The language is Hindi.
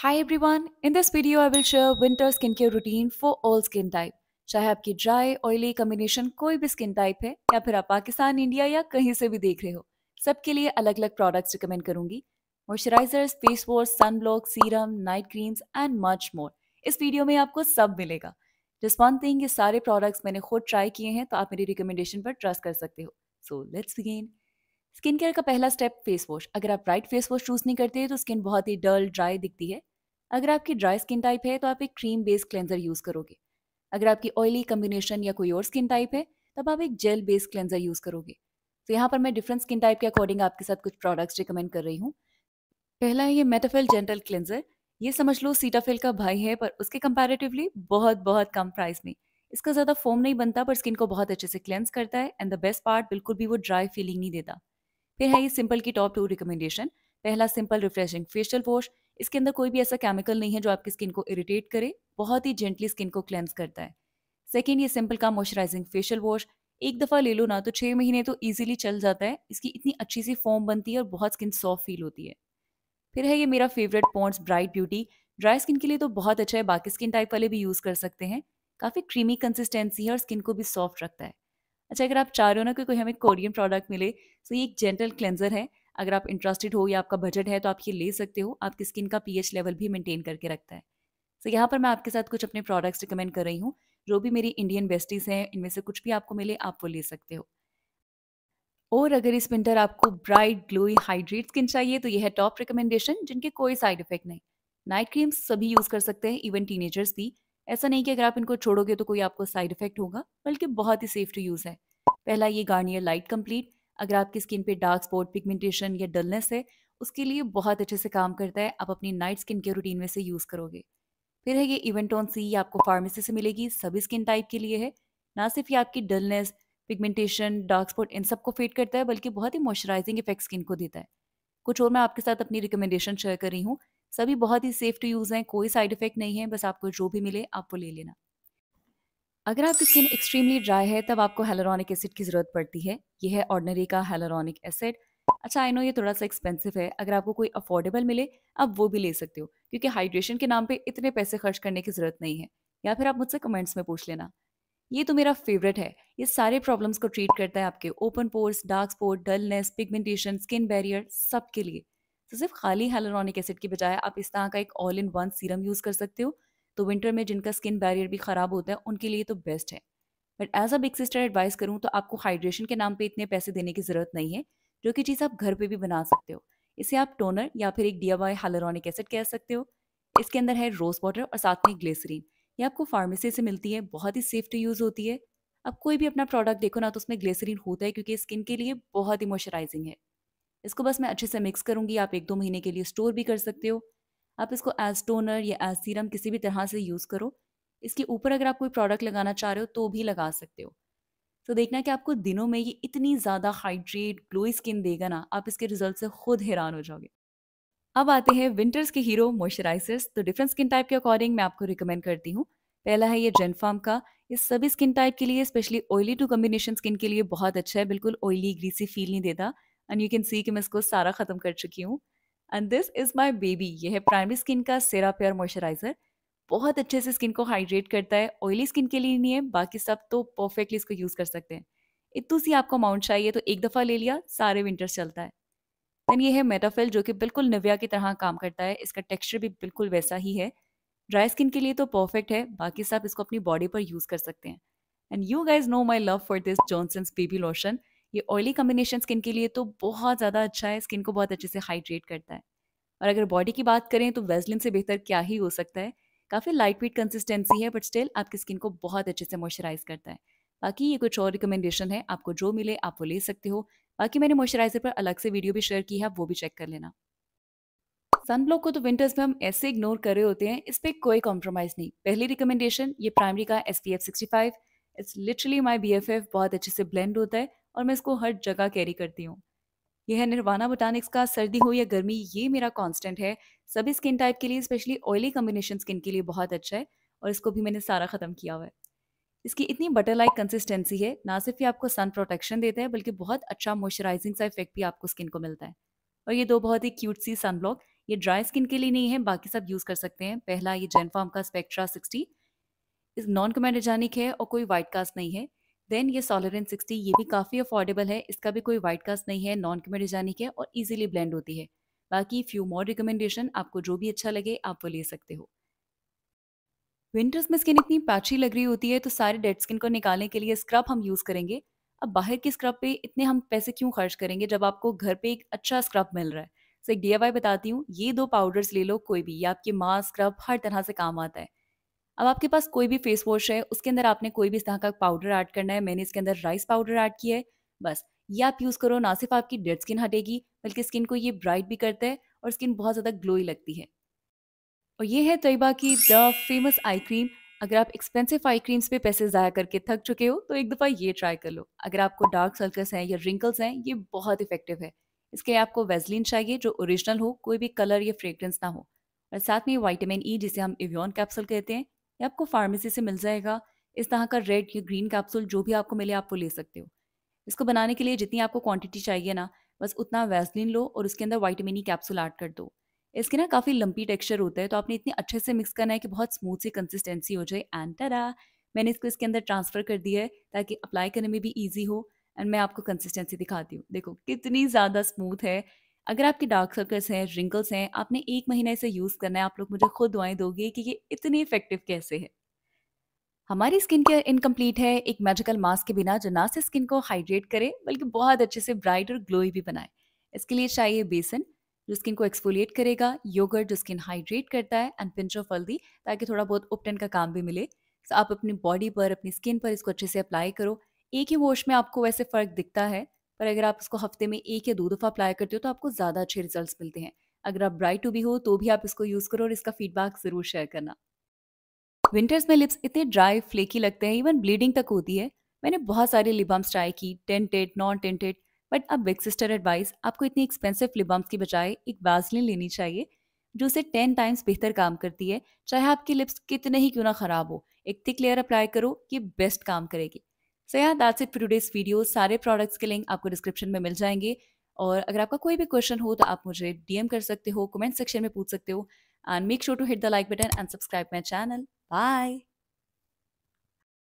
Hi everyone, in this video I will share winter skincare routine for all skin type. चाहे आपकी ड्राई ऑयली कम्बिनेशन कोई भी स्किन टाइप है या फिर आप पाकिस्तान इंडिया या कहीं से भी देख रहे हो सबके लिए अलग अलग प्रोडक्ट्स रिकमेंड करूंगी moisturisers face wash sun block serum night creams and much more इस वीडियो में आपको सब मिलेगा जस्ट वन थिंग ये सारे प्रोडक्ट्स मैंने खुद ट्राई किए हैं तो आप मेरी रिकमेंडेशन पर ट्रस्ट कर सकते हो so let's begin skin care का पहला स्टेप फेस वॉश अगर आप राइट फेस वॉश चूज नहीं करते तो स्किन बहुत ही डल ड्राई दिखती है अगर आपकी ड्राई स्किन टाइप है तो आप एक क्रीम बेस्ड क्लेंजर यूज करोगे अगर आपकी ऑयली कम्बिनेशन या कोई और स्किन टाइप है तब आप एक जेल बेस्ड क्लेंजर यूज करोगे तो यहाँ पर मैं डिफरेंट स्किन टाइप के अकॉर्डिंग आपके साथ कुछ प्रोडक्ट्स रिकमेंड कर रही हूँ पहला है ये मेटाफेल जेंटल क्लेंजर ये समझ लो सीटाफेल का भाई है पर उसके कंपैरेटिवली बहुत बहुत कम प्राइस में इसका ज़्यादा फोम नहीं बनता पर स्किन को बहुत अच्छे से क्लेंस करता है एंड द बेस्ट पार्ट बिल्कुल भी वो ड्राई फीलिंग नहीं देता फिर है ये सिंपल की टॉप टू रिकमेंडेशन पहला सिंपल रिफ्रेशिंग फेशियल वॉश इसके अंदर कोई भी ऐसा केमिकल नहीं है जो आपकी स्किन को इरिटेट करे बहुत ही जेंटली स्किन को क्लेंस करता है सेकेंड ये सिंपल का मॉइस्चराइजिंग फेशियल वॉश एक दफ़ा ले लो ना तो छः महीने तो ईजिली चल जाता है इसकी इतनी अच्छी सी फॉर्म बनती है और बहुत स्किन सॉफ्ट फील होती है फिर है ये मेरा favourite Pond's bright beauty dry skin के लिए तो बहुत अच्छा है बाकी स्किन टाइप वाले भी यूज़ कर सकते हैं काफ़ी क्रीमी कंसिस्टेंसी है और स्किन को भी सॉफ्ट रखता है अच्छा अगर आप चाह रहे हो ना कि कोई हमें कोरियन प्रोडक्ट मिले तो ये एक जेंटल क्लेंजर है अगर आप इंटरेस्टेड हो या आपका बजट है तो आप ये ले सकते हो आपकी स्किन का पीएच लेवल भी मेंटेन करके रखता है सो so, यहाँ पर मैं आपके साथ कुछ अपने प्रोडक्ट्स रिकमेंड कर रही हूँ जो भी मेरी इंडियन बेस्टीज़ हैं इनमें से कुछ भी आपको मिले आप वो ले सकते हो और अगर इस विंटर आपको ब्राइट ग्लोई हाइड्रेट स्किन चाहिए तो यह है टॉप रिकमेंडेशन जिनके कोई साइड इफेक्ट नहीं नाइट क्रीम्स सभी यूज़ कर सकते हैं इवन टीनेजर्स भी ऐसा नहीं कि अगर आप इनको छोड़ोगे तो कोई आपको साइड इफेक्ट होगा बल्कि बहुत ही सेफ टू यूज़ है पहला ये गार्नियर लाइट कंप्लीट अगर आपकी स्किन पे डार्क स्पॉट पिगमेंटेशन या डलनेस है उसके लिए बहुत अच्छे से काम करता है आप अपनी नाइट स्किन केयर रूटीन में से यूज़ करोगे फिर है ये इवेंटॉन सी ये आपको फार्मेसी से मिलेगी सभी स्किन टाइप के लिए है ना सिर्फ ये आपकी डलनेस पिगमेंटेशन डार्क स्पॉट इन सबको फेड करता है बल्कि बहुत ही मॉइस्चराइजिंग इफेक्ट स्किन को देता है कुछ और मैं आपके साथ अपनी रिकमेंडेशन शेयर कर रही हूँ सभी बहुत ही सेफ टू यूज़ हैं कोई साइड इफेक्ट नहीं है बस आपको जो भी मिले आप वो ले लेना अगर आपकी स्किन एक्सट्रीमली ड्राई है तब आपको हेलोरॉनिक एसिड की ज़रूरत पड़ती है यह है ऑर्डनरी का हेलोरॉनिक एसिड अच्छा आई नो ये थोड़ा सा एक्सपेंसिव है अगर आपको कोई अफोर्डेबल मिले आप वो भी ले सकते हो क्योंकि हाइड्रेशन के नाम पे इतने पैसे खर्च करने की ज़रूरत नहीं है या फिर आप मुझसे कमेंट्स में पूछ लेना ये तो मेरा फेवरेट है ये सारे प्रॉब्लम्स को ट्रीट करता है आपके open pores dark spot dullness pigmentation skin barrier सबके लिए तो सिर्फ खाली हेलोरॉनिक एसिड के बजाय आप इस तरह का एक all in one serum use कर सकते हो तो विंटर में जिनका स्किन बैरियर भी ख़राब होता है उनके लिए तो बेस्ट है but as a big sister advice करूँ तो आपको हाइड्रेशन के नाम पर इतने पैसे देने की ज़रूरत नहीं है जो कि चीज़ आप घर पर भी बना सकते हो इसे आप टोनर या फिर एक डिया बाई हेलोरॉनिक एसिड कह सकते हो इसके अंदर है रोज वाटर और साथ में ग्लिसरीन ये आपको फार्मेसी से मिलती है बहुत ही सेफ टू यूज़ होती है अब कोई भी अपना प्रोडक्ट देखो ना तो उसमें ग्लिसरीन होता है क्योंकि स्किन के लिए बहुत ही मॉइस्चराइजिंग है इसको बस मैं अच्छे से मिक्स करूँगी आप एक दो महीने के लिए स्टोर भी कर सकते हो आप इसको एज टोनर या एज सीरम किसी भी तरह से यूज़ करो इसके ऊपर अगर आप कोई प्रोडक्ट लगाना चाह रहे हो तो भी लगा सकते हो तो देखना कि आपको दिनों में ये इतनी ज़्यादा हाइड्रेट ग्लोई स्किन देगा ना आप इसके रिजल्ट से खुद हैरान हो जाओगे अब आते हैं विंटर्स के हीरो मॉइस्चराइजर्स तो डिफरेंट स्किन टाइप के अकॉर्डिंग मैं आपको रिकमेंड करती हूँ पहला है ये जेनफार्म का इस सभी स्किन टाइप के लिए specially oily to combination skin के लिए बहुत अच्छा है बिल्कुल ऑयली ग्रीसी फील नहीं देता एंड यू कैन सी कि मैं इसको सारा ख़त्म कर चुकी हूँ and this is my baby ये है प्राइमरी स्किन का सेरा प्योर मॉइस्चराइज़र बहुत अच्छे से स्किन को हाइड्रेट करता है ऑयली स्किन के लिए नहीं है बाकी सब तो परफेक्टली इसको यूज़ कर सकते हैं इतू सी आपको अमाउंट चाहिए तो एक दफ़ा ले लिया सारे विंटर्स चलता है देन ये है मेटाफिल जो कि बिल्कुल निव्या की तरह काम करता है इसका टेक्सचर भी बिल्कुल वैसा ही है ड्राई स्किन के लिए तो परफेक्ट है बाकी सब इसको अपनी बॉडी पर यूज़ कर सकते हैं and you guys know my love for this Johnson's baby lotion ये ऑयली कम्बिनेशन स्किन के लिए तो बहुत ज़्यादा अच्छा है स्किन को बहुत अच्छे से हाइड्रेट करता है और अगर बॉडी की बात करें तो वेजलिन से बेहतर क्या ही हो सकता है काफ़ी लाइट वेट कंसिस्टेंसी है बट स्टिल आपकी स्किन को बहुत अच्छे से मॉइस्चराइज करता है बाकी ये कुछ और रिकमेंडेशन है आपको जो मिले आप वो ले सकते हो बाकी मैंने मॉइस्चराइजर पर अलग से वीडियो भी शेयर की है वो भी चेक कर लेना सनब्लॉक को तो विंटर्स में हम ऐसे इग्नोर कर रहे होते हैं इस पर कोई कॉम्प्रोमाइज़ नहीं पहली रिकमेंडेशन ये प्राइमरी का S P F sixty five it's literally my B F F बहुत अच्छे से ब्लेंड होता है और मैं इसको हर जगह कैरी करती हूँ यह है निर्वाणा बोटानिक्स का सर्दी हो या गर्मी ये मेरा कांस्टेंट है सभी स्किन टाइप के लिए स्पेशली ऑयली कॉम्बिनेशन स्किन के लिए बहुत अच्छा है और इसको भी मैंने सारा ख़त्म किया हुआ है इसकी इतनी बटर लाइक कंसिस्टेंसी है ना सिर्फ ये आपको सन प्रोटेक्शन देता है बल्कि बहुत अच्छा मॉइस्चराइजिंग सा इफेक्ट भी आपको स्किन को मिलता है और ये दो बहुत ही क्यूट सी सन ब्लॉक ये ड्राई स्किन के लिए नहीं है बाकी सब यूज़ कर सकते हैं पहला ये जेनफॉर्म का स्पेक्ट्रा सिक्सटी इस नॉन कमेंडोजानिक है और कोई वाइट कास्ट नहीं है देन ये सॉलरन सिक्सटी ये भी काफ़ी अफोर्डेबल है इसका भी कोई वाइट कास्ट नहीं है नॉन कमेड जानिक है और ईजिली ब्लेंड होती है बाकी फ्यू मोर रिकमेंडेशन आपको जो भी अच्छा लगे आप वो ले सकते हो विंटर्स में स्किन इतनी पैची लग रही होती है तो सारे डेड स्किन को निकालने के लिए स्क्रब हम यूज़ करेंगे अब बाहर के स्क्रब पे इतने हम पैसे क्यों खर्च करेंगे जब आपको घर पे एक अच्छा स्क्रब मिल रहा है सो so, एक डी बताती हूँ ये दो पाउडर्स ले लो कोई भी ये आपके मास्क स्क्रब हर तरह से काम आता है अब आपके पास कोई भी फेस वॉश है उसके अंदर आपने कोई भी इस तरह का पाउडर ऐड करना है मैंने इसके अंदर राइस पाउडर ऐड किया है बस ये आप यूज़ करो ना सिर्फ आपकी डेड स्किन हटेगी बल्कि स्किन को ये ब्राइट भी करता है और स्किन बहुत ज़्यादा ग्लोई लगती है और ये है तयबा की द फेमस आई क्रीम अगर आप एक्सपेंसिव आई क्रीम्स पे पैसे ज़ाया करके थक चुके हो तो एक दफ़ा ये ट्राई कर लो अगर आपको डार्क सर्कल्स हैं या रिंकल्स हैं ये बहुत इफेक्टिव है इसके लिए आपको वेजलिन चाहिए जो ओरिजिनल हो कोई भी कलर या फ्रेग्रेंस ना हो और साथ में वाइटामिन ई e, जिसे हम इवियन कैप्सूल कहते हैं ये आपको फार्मेसी से मिल जाएगा इस तरह का रेड या ग्रीन कैप्सूल जो भी आपको मिले आप वो ले सकते हो इसको बनाने के लिए जितनी आपको क्वांटिटी चाहिए ना बस उतना वैसलिन लो और उसके अंदर वाइटामिन कैप्सूल ऐड कर दो इसके ना काफ़ी लंपी टेक्सचर होता है तो आपने इतने अच्छे से मिक्स करना है कि बहुत स्मूथ सी कंसिस्टेंसी हो जाए एंड टरा मैंने इसको इसके अंदर ट्रांसफ़र कर दिया है ताकि अप्लाई करने में भी ईजी हो एंड मैं आपको कंसिस्टेंसी दिखाती हूँ देखो कितनी ज़्यादा स्मूथ है अगर आपके डार्क सर्कल्स हैं रिंकल्स हैं आपने एक महीना इसे यूज़ करना है आप लोग मुझे खुद दुआएं दोगे कि ये इतने इफेक्टिव कैसे है हमारी स्किन केयर इनकम्प्लीट है एक मैजिकल मास्क के बिना जो ना सिर्फ स्किन को हाइड्रेट करे बल्कि बहुत अच्छे से ब्राइट और ग्लोई भी बनाए इसके लिए चाहिए बेसन जो स्किन को एक्सफोलिएट करेगा योगर्ट जो स्किन हाइड्रेट करता है एंड पिंच ऑफ हल्दी ताकि थोड़ा बहुत उपटन का काम भी मिले तो आप अपनी बॉडी पर अपनी स्किन पर इसको अच्छे से अप्लाई करो एक ही वॉश में आपको वैसे फ़र्क दिखता है पर अगर आप उसको हफ्ते में एक या दो दफ़ा अप्लाई करते हो तो आपको ज़्यादा अच्छे रिजल्ट मिलते हैं अगर आप ब्राइट टू भी हो तो भी आप इसको यूज़ करो और इसका फीडबैक ज़रूर शेयर करना विंटर्स में लिप्स इतने ड्राई फ्लेकी लगते हैं इवन ब्लीडिंग तक होती है मैंने बहुत सारे लिबम्स ट्राई की टेंटेड नॉन टेंटेड बट अब बिग सिस्टर एडवाइस आपको इतनी एक्सपेंसिव लिबम्स की बजाय एक बाजलिन लेनी चाहिए जो उसे टेन टाइम्स बेहतर काम करती है चाहे आपकी लिप्स कितने ही क्यों ना खराब हो एक थिक लेयर अप्लाई करो ये बेस्ट काम करेगी so yeah that's it for today's video सारे प्रोडक्ट्स के लिंक आपको डिस्क्रिप्शन में मिल जाएंगे और अगर आपका कोई भी क्वेश्चन हो तो आप मुझे डीएम कर सकते हो कमेंट सेक्शन में पूछ सकते हो and make sure to hit the like button and subscribe my channel bye